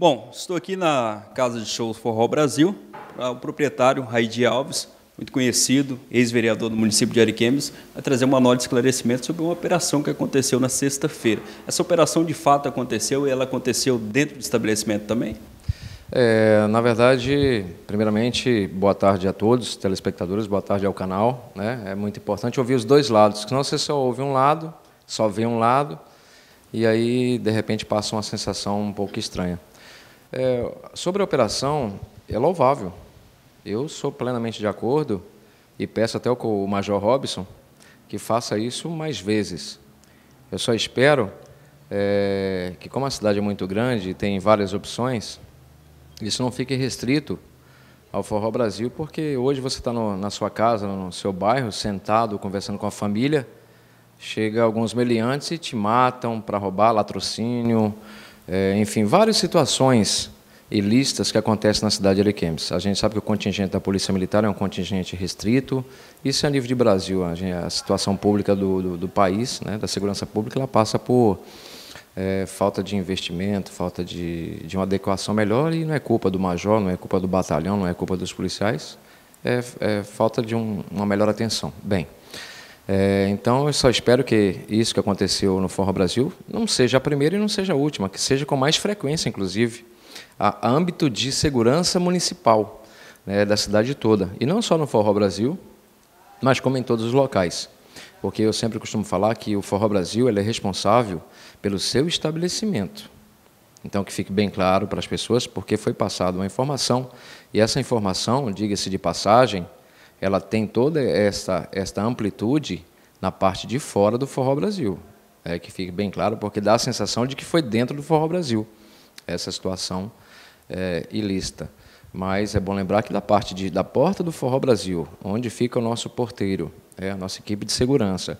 Bom, estou aqui na Casa de Shows Forró Brasil, para o proprietário Raidi Alves, muito conhecido, ex-vereador do município de Ariquemes, vai trazer uma nota de esclarecimento sobre uma operação que aconteceu na sexta-feira. Essa operação de fato aconteceu e ela aconteceu dentro do estabelecimento também? É, na verdade, primeiramente, boa tarde a todos, telespectadores, boa tarde ao canal. Né? É muito importante ouvir os dois lados, senão você só ouve um lado, só vê um lado, e aí, de repente, passa uma sensação um pouco estranha. É, sobre a operação, é louvável. Eu sou plenamente de acordo e peço até o Major Robson que faça isso mais vezes. Eu só espero é, que, como a cidade é muito grande e tem várias opções, isso não fique restrito ao Forró Brasil, porque hoje você está na sua casa, no seu bairro, sentado, conversando com a família, chega alguns meliantes e te matam para roubar latrocínio, é, enfim, várias situações ilícitas que acontecem na cidade de Ariquemes. A gente sabe que o contingente da Polícia Militar é um contingente restrito, isso é a nível de Brasil, a, gente, a situação pública do, do, do país, né, da segurança pública, ela passa por é, falta de investimento, falta de, de uma adequação melhor, e não é culpa do major, não é culpa do batalhão, não é culpa dos policiais, é, é falta de um, uma melhor atenção. Bem, é, então, eu só espero que isso que aconteceu no Forró Brasil não seja a primeira e não seja a última, que seja com mais frequência, inclusive, a âmbito de segurança municipal né, da cidade toda. E não só no Forró Brasil, mas como em todos os locais. Porque eu sempre costumo falar que o Forró Brasil é responsável pelo seu estabelecimento. Então, que fique bem claro para as pessoas, porque foi passada uma informação, e essa informação, diga-se de passagem, ela tem toda essa, esta amplitude na parte de fora do Forró Brasil. É que fique bem claro, porque dá a sensação de que foi dentro do Forró Brasil essa situação é, ilícita. Mas é bom lembrar que da parte de, da porta do Forró Brasil, onde fica o nosso porteiro, é, a nossa equipe de segurança,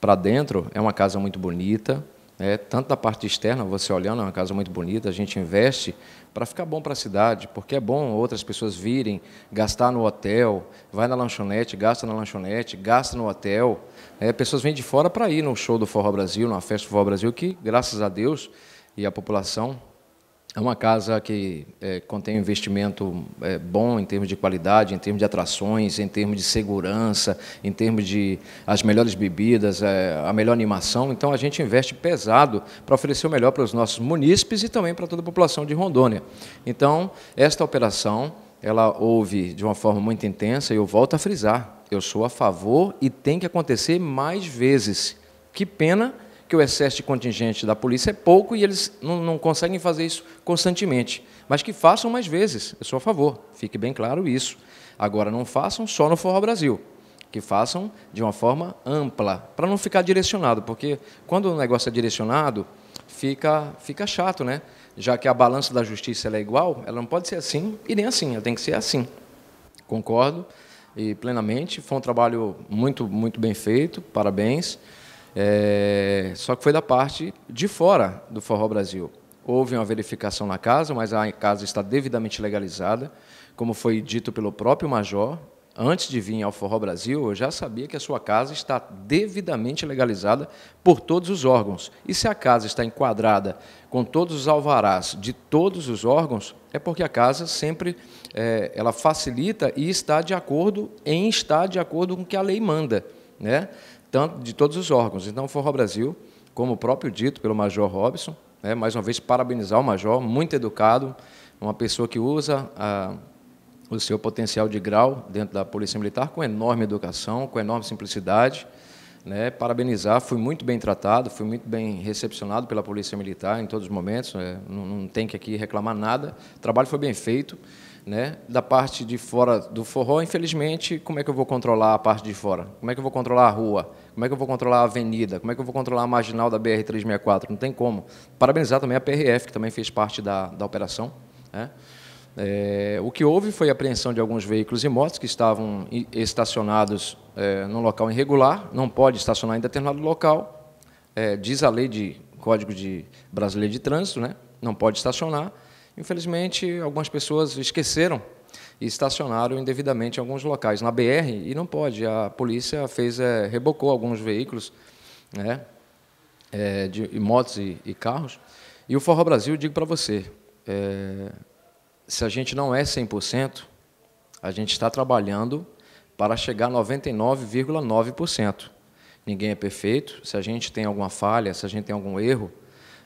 para dentro é uma casa muito bonita, é, tanto da parte externa, você olhando, é uma casa muito bonita, a gente investe para ficar bom para a cidade, porque é bom outras pessoas virem, gastar no hotel, vai na lanchonete, gasta na lanchonete, gasta no hotel. É, pessoas vêm de fora para ir no show do Forró Brasil, na festa do Forró Brasil, que, graças a Deus e à população, é uma casa que é, contém um investimento é, bom em termos de qualidade, em termos de atrações, em termos de segurança, em termos de as melhores bebidas, é, a melhor animação. Então a gente investe pesado para oferecer o melhor para os nossos munícipes e também para toda a população de Rondônia. Então, esta operação, ela houve de uma forma muito intensa e eu volto a frisar, eu sou a favor e tem que acontecer mais vezes. Que pena porque o excesso de contingente da polícia é pouco e eles não, não conseguem fazer isso constantemente. Mas que façam mais vezes, eu sou a favor, fique bem claro isso. Agora, não façam só no Forró Brasil, que façam de uma forma ampla, para não ficar direcionado, porque quando o negócio é direcionado, fica, fica chato, né? Já que a balança da justiça é igual, ela não pode ser assim e nem assim, ela tem que ser assim. Concordo e plenamente, foi um trabalho muito, muito bem feito, parabéns. É, só que foi da parte de fora do Forró Brasil. Houve uma verificação na casa, mas a casa está devidamente legalizada, como foi dito pelo próprio Major. Antes de vir ao Forró Brasil, eu já sabia que a sua casa está devidamente legalizada por todos os órgãos. E se a casa está enquadrada com todos os alvarás de todos os órgãos, é porque a casa sempre é, ela facilita e está de acordo em estar de acordo com o que a lei manda né? Tanto de todos os órgãos. Então, Forró Brasil, como o próprio dito pelo Major Robson, né? mais uma vez parabenizar o Major, muito educado, uma pessoa que usa a, o seu potencial de grau dentro da Polícia Militar com enorme educação, com enorme simplicidade. Né, parabenizar, fui muito bem tratado, fui muito bem recepcionado pela Polícia Militar em todos os momentos, né, não, não tem que aqui reclamar nada. O trabalho foi bem feito. Né? Da parte de fora do forró, infelizmente, como é que eu vou controlar a parte de fora? Como é que eu vou controlar a rua? Como é que eu vou controlar a avenida? Como é que eu vou controlar a marginal da BR-364? Não tem como. Parabenizar também a PRF, que também fez parte da, da operação. Né? É, o que houve foi a apreensão de alguns veículos e motos que estavam estacionados é, num local irregular, não pode estacionar em determinado local, é, diz a lei de Código de Brasileiro de Trânsito, né? não pode estacionar. Infelizmente, algumas pessoas esqueceram e estacionaram indevidamente em alguns locais, na BR, e não pode. A polícia fez, é, rebocou alguns veículos, né, é, de, motos e, e, carros. E o Forró Brasil, digo para você, é, se a gente não é 100%, a gente está trabalhando para chegar a 99,9%. Ninguém é perfeito. Se a gente tem alguma falha, se a gente tem algum erro,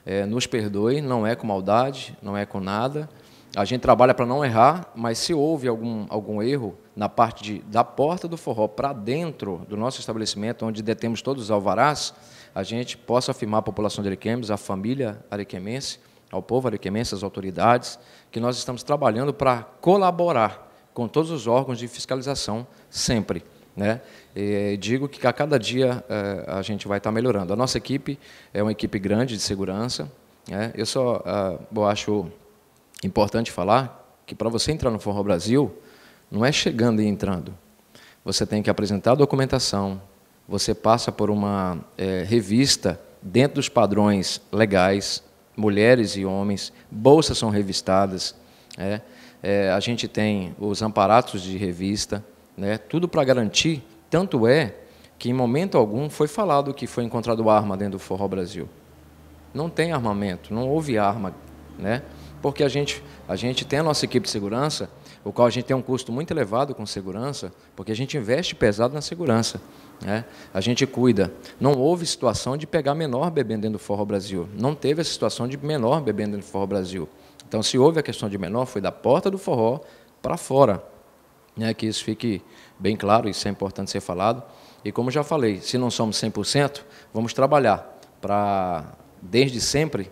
é, nos perdoe, não é com maldade, não é com nada. A gente trabalha para não errar, mas se houve algum, algum erro na parte de, da porta do forró para dentro do nosso estabelecimento, onde detemos todos os alvarás, a gente possa afirmar à população de Arequemes, à família arequemense, ao povo arequemense, às autoridades, que nós estamos trabalhando para colaborar com todos os órgãos de fiscalização sempre. Né? E digo que a cada dia eh, a gente vai estar tá melhorando. A nossa equipe é uma equipe grande de segurança. Né? Eu só ah, eu acho importante falar que para você entrar no Forró Brasil, não é chegando e entrando. Você tem que apresentar a documentação, você passa por uma eh, revista dentro dos padrões legais, mulheres e homens, bolsas são revistadas, é, é, a gente tem os amparatos de revista, né? Tudo para garantir, tanto é que em momento algum foi falado que foi encontrado arma dentro do Forró Brasil. Não tem armamento, não houve arma, né? Porque a gente, a gente tem a nossa equipe de segurança, o qual a gente tem um custo muito elevado com segurança, porque a gente investe pesado na segurança. Né? A gente cuida. Não houve situação de pegar menor bebendo dentro do Forró Brasil. Não teve a situação de menor bebendo dentro do Forró Brasil. Então, se houve a questão de menor, foi da porta do forró para fora né, que isso fique bem claro, isso é importante ser falado. E como já falei, se não somos 100%, vamos trabalhar para, desde sempre,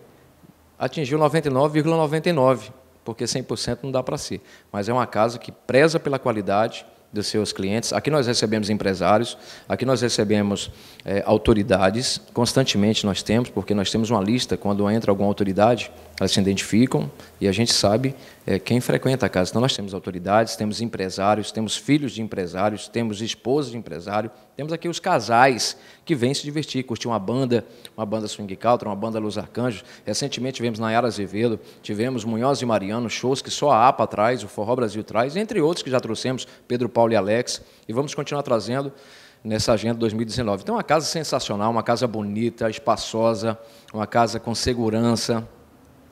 atingir o 99,99%, ,99, porque 100% não dá para ser Mas é uma casa que preza pela qualidade dos seus clientes. Aqui nós recebemos empresários, aqui nós recebemos é, autoridades, constantemente nós temos, porque nós temos uma lista, quando entra alguma autoridade, elas se identificam e a gente sabe é, quem frequenta a casa. Então, nós temos autoridades, temos empresários, temos filhos de empresários, temos esposas de empresário, temos aqui os casais que vêm se divertir, curtir uma banda, uma banda swing Caltra, uma banda Luz Arcanjos. Recentemente tivemos Nayara Azevedo, tivemos Munhoz e Mariano, shows que só a APA traz, o Forró Brasil traz, entre outros que já trouxemos, Pedro Paulo e Alex, e vamos continuar trazendo nessa agenda 2019. Então, é uma casa sensacional, uma casa bonita, espaçosa, uma casa com segurança,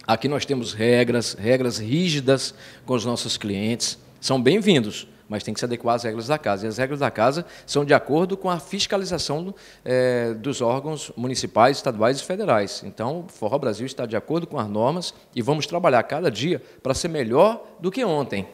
Aqui nós temos regras, regras rígidas com os nossos clientes. São bem-vindos, mas tem que se adequar às regras da casa. E as regras da casa são de acordo com a fiscalização é, dos órgãos municipais, estaduais e federais. Então, Forró Brasil está de acordo com as normas e vamos trabalhar cada dia para ser melhor do que ontem.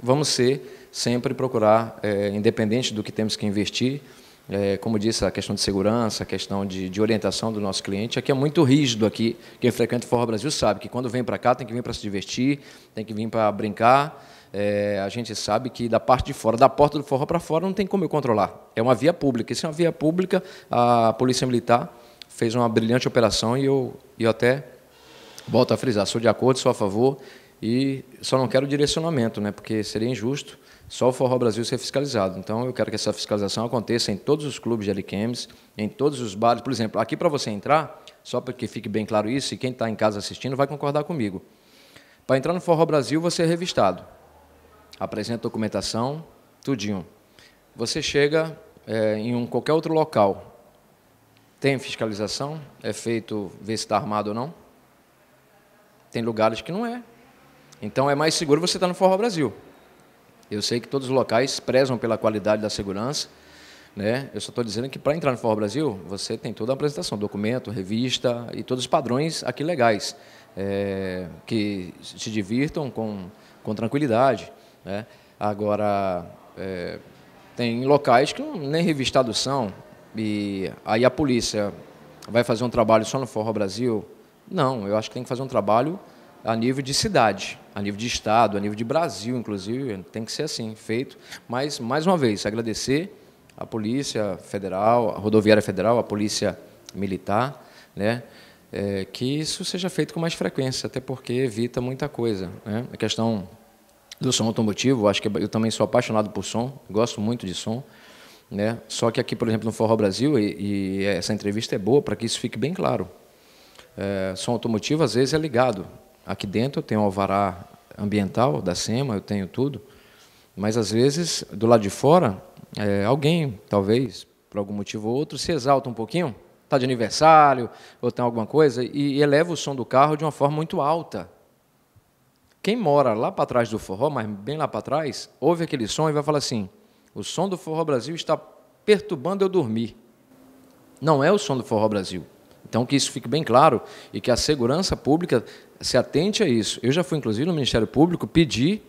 Vamos ser sempre procurar, é, independente do que temos que investir, é, como disse, a questão de segurança, a questão de, de, orientação do nosso cliente, aqui é muito rígido aqui. Quem frequenta o Forró Brasil sabe que quando vem para cá tem que vir para se divertir, tem que vir para brincar. É, a gente sabe que da parte de fora, da porta do forró para fora, não tem como eu controlar. É uma via pública. Isso é uma via pública, a Polícia Militar fez uma brilhante operação e eu, eu até volto a frisar, sou de acordo, sou a favor e só não quero direcionamento, né, porque seria injusto só o Forró Brasil ser fiscalizado. Então, eu quero que essa fiscalização aconteça em todos os clubes de Aliquemes, em todos os bares. Por exemplo, aqui para você entrar, só para que fique bem claro isso, e quem está em casa assistindo vai concordar comigo. Para entrar no Forró Brasil, você é revistado. Apresenta documentação, tudinho. Você chega é, em um, qualquer outro local, tem fiscalização, é feito ver se está armado ou não. Tem lugares que não é. Então, é mais seguro você estar tá no Forró Brasil. Eu sei que todos os locais prezam pela qualidade da segurança, né? Eu só estou dizendo que para entrar no Forró Brasil, você tem toda a apresentação, documento, revista e todos os padrões aqui legais, é, que se divirtam com, com tranquilidade. Né? Agora, é, tem locais que nem revistados são, e aí a polícia vai fazer um trabalho só no Forró Brasil? Não, eu acho que tem que fazer um trabalho a nível de cidade, a nível de estado, a nível de Brasil, inclusive, tem que ser assim, feito. Mas, mais uma vez, agradecer à Polícia Federal, à Rodoviária Federal, à Polícia Militar, né? É, que isso seja feito com mais frequência, até porque evita muita coisa. Né? A questão do som automotivo, acho que eu também sou apaixonado por som, gosto muito de som. Né? Só que aqui, por exemplo, no Forró Brasil, e, e essa entrevista é boa para que isso fique bem claro. É, som automotivo, às vezes, é ligado Aqui dentro eu tenho o alvará ambiental da SEMA, eu tenho tudo. Mas às vezes, do lado de fora, é, alguém, talvez, por algum motivo ou outro, se exalta um pouquinho, está de aniversário ou tem alguma coisa, e eleva o som do carro de uma forma muito alta. Quem mora lá para trás do forró, mas bem lá para trás, ouve aquele som e vai falar assim: o som do forró Brasil está perturbando eu dormir. Não é o som do forró Brasil. Então, que isso fique bem claro e que a segurança pública se atente a isso. Eu já fui, inclusive, no Ministério Público pedir,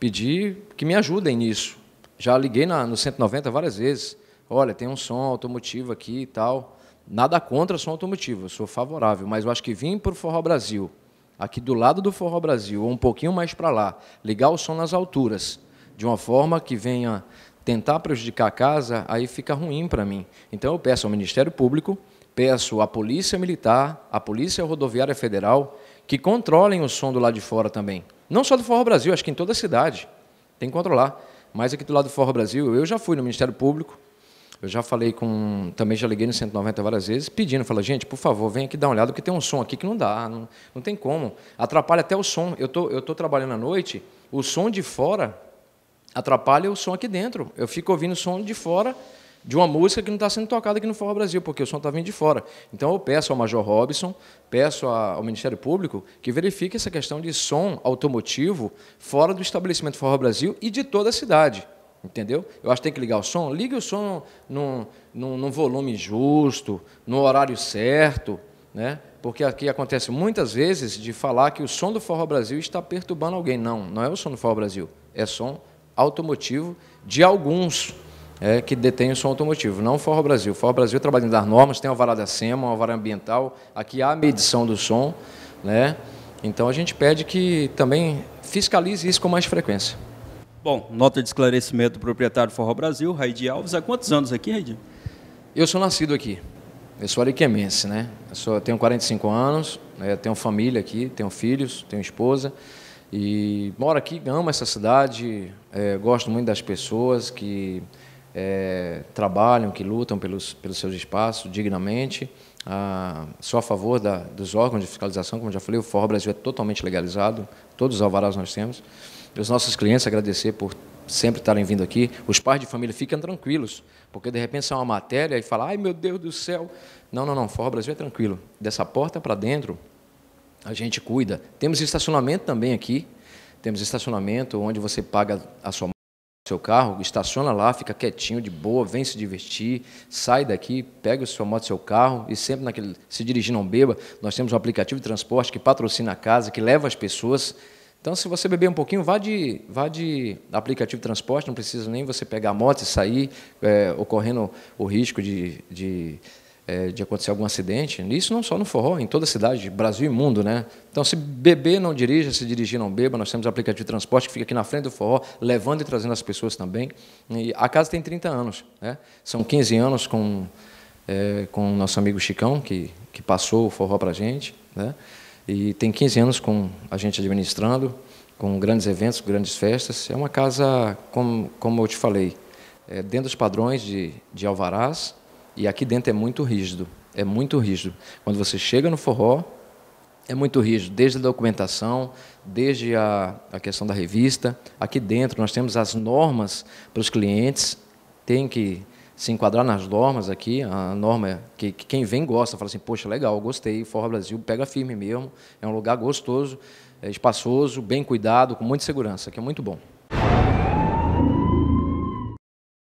pedir que me ajudem nisso. Já liguei na, no 190 várias vezes. Olha, tem um som automotivo aqui e tal. Nada contra som automotivo, eu sou favorável, mas eu acho que vim para o Forró Brasil, aqui do lado do Forró Brasil, ou um pouquinho mais para lá, ligar o som nas alturas, de uma forma que venha tentar prejudicar a casa, aí fica ruim para mim. Então eu peço ao Ministério Público peço à Polícia Militar, à Polícia Rodoviária Federal, que controlem o som do lado de fora também. Não só do Forró Brasil, acho que em toda a cidade. Tem que controlar. Mas aqui do lado do Forró Brasil, eu já fui no Ministério Público, eu já falei com. Também já liguei no 190 várias vezes, pedindo, falei, gente, por favor, vem aqui dar uma olhada, porque tem um som aqui que não dá, não, não tem como. Atrapalha até o som. Eu tô, estou tô trabalhando à noite, o som de fora atrapalha o som aqui dentro. Eu fico ouvindo o som de fora de uma música que não está sendo tocada aqui no Forró Brasil, porque o som está vindo de fora. Então eu peço ao Major Robson, peço ao Ministério Público que verifique essa questão de som automotivo fora do estabelecimento Forró Brasil e de toda a cidade. Entendeu? Eu acho que tem que ligar o som. Ligue o som num, num, num volume justo, no horário certo, né? porque aqui acontece muitas vezes de falar que o som do Forró Brasil está perturbando alguém. Não, não é o som do Forró Brasil, é som automotivo de alguns é, que detém o som automotivo, não o Forro Brasil. O Forro Brasil trabalha em dar normas, tem uma vara da SEMA, uma vara ambiental, aqui há a medição do som, né? Então a gente pede que também fiscalize isso com mais frequência. Bom, nota de esclarecimento do proprietário do Brasil, Raide Alves. Há quantos anos aqui, Raide? Eu sou nascido aqui. Eu sou ariquemense, né? Eu sou, tenho 45 anos, né? tenho família aqui, tenho filhos, tenho esposa. E moro aqui, amo essa cidade, é, gosto muito das pessoas que é, trabalham, que lutam pelos, pelos seus espaços dignamente. Ah, sou a favor da, dos órgãos de fiscalização, como já falei, o Forró Brasil é totalmente legalizado, todos os alvarás nós temos. Os nossos clientes agradecer por sempre estarem vindo aqui. Os pais de família ficam tranquilos, porque de repente são uma matéria e falam, ai meu Deus do céu. Não, não, não, Forró Brasil é tranquilo. Dessa porta para dentro, a gente cuida. Temos estacionamento também aqui, temos estacionamento onde você paga a sua seu carro, estaciona lá, fica quietinho, de boa, vem se divertir, sai daqui, pega sua moto, seu carro e sempre naquele se dirigir não beba. Nós temos um aplicativo de transporte que patrocina a casa, que leva as pessoas. Então, se você beber um pouquinho, vá de, vá de aplicativo de transporte, não precisa nem você pegar a moto e sair, é, ocorrendo o risco de, de é, de acontecer algum acidente, isso não só no forró, em toda a cidade, Brasil e mundo, né? Então, se beber não dirija, se dirigir não beba, nós temos aplicativo de transporte que fica aqui na frente do forró, levando e trazendo as pessoas também. E a casa tem 30 anos, né? São 15 anos com é, com nosso amigo Chicão, que, que passou o forró para a gente, né? E tem 15 anos com a gente administrando, com grandes eventos, grandes festas. É uma casa, como, como eu te falei, é, dentro dos padrões de, de Alvarás, e aqui dentro é muito rígido, é muito rígido. Quando você chega no forró, é muito rígido, desde a documentação, desde a, a questão da revista. Aqui dentro nós temos as normas para os clientes, tem que se enquadrar nas normas aqui, a norma é que, que quem vem gosta, fala assim, poxa, legal, gostei, Forró Brasil pega firme mesmo, é um lugar gostoso, é espaçoso, bem cuidado, com muita segurança, que é muito bom.